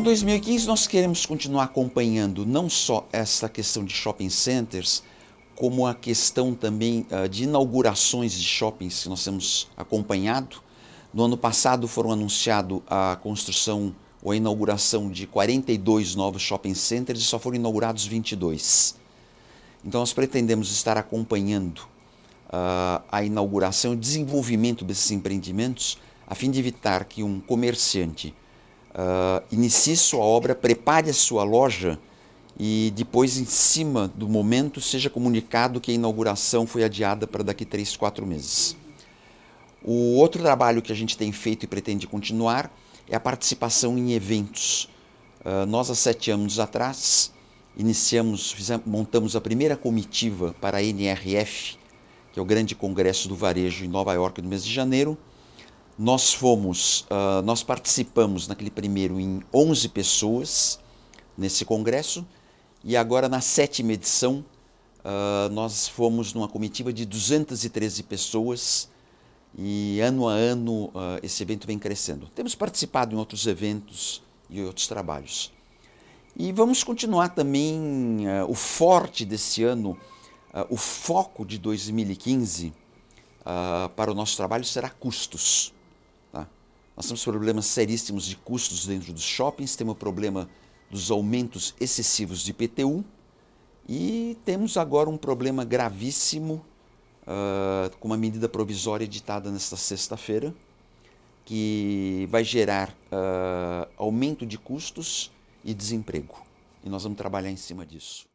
Em 2015, nós queremos continuar acompanhando não só essa questão de shopping centers, como a questão também uh, de inaugurações de shoppings que nós temos acompanhado. No ano passado foram anunciado a construção ou a inauguração de 42 novos shopping centers e só foram inaugurados 22. Então nós pretendemos estar acompanhando uh, a inauguração e o desenvolvimento desses empreendimentos a fim de evitar que um comerciante Uh, inicie sua obra, prepare a sua loja e depois, em cima do momento, seja comunicado que a inauguração foi adiada para daqui três, quatro meses. O outro trabalho que a gente tem feito e pretende continuar é a participação em eventos. Uh, nós, há sete anos atrás, iniciamos, fizemos, montamos a primeira comitiva para a NRF, que é o grande congresso do varejo em Nova York no mês de janeiro, nós fomos, uh, nós participamos naquele primeiro em 11 pessoas nesse congresso e agora na sétima edição uh, nós fomos numa comitiva de 213 pessoas e ano a ano uh, esse evento vem crescendo. Temos participado em outros eventos e outros trabalhos. E vamos continuar também uh, o forte desse ano, uh, o foco de 2015 para o nosso trabalho será custos. Nós temos problemas seríssimos de custos dentro dos shoppings, temos o problema dos aumentos excessivos de IPTU e temos agora um problema gravíssimo uh, com uma medida provisória editada nesta sexta-feira que vai gerar uh, aumento de custos e desemprego. E nós vamos trabalhar em cima disso.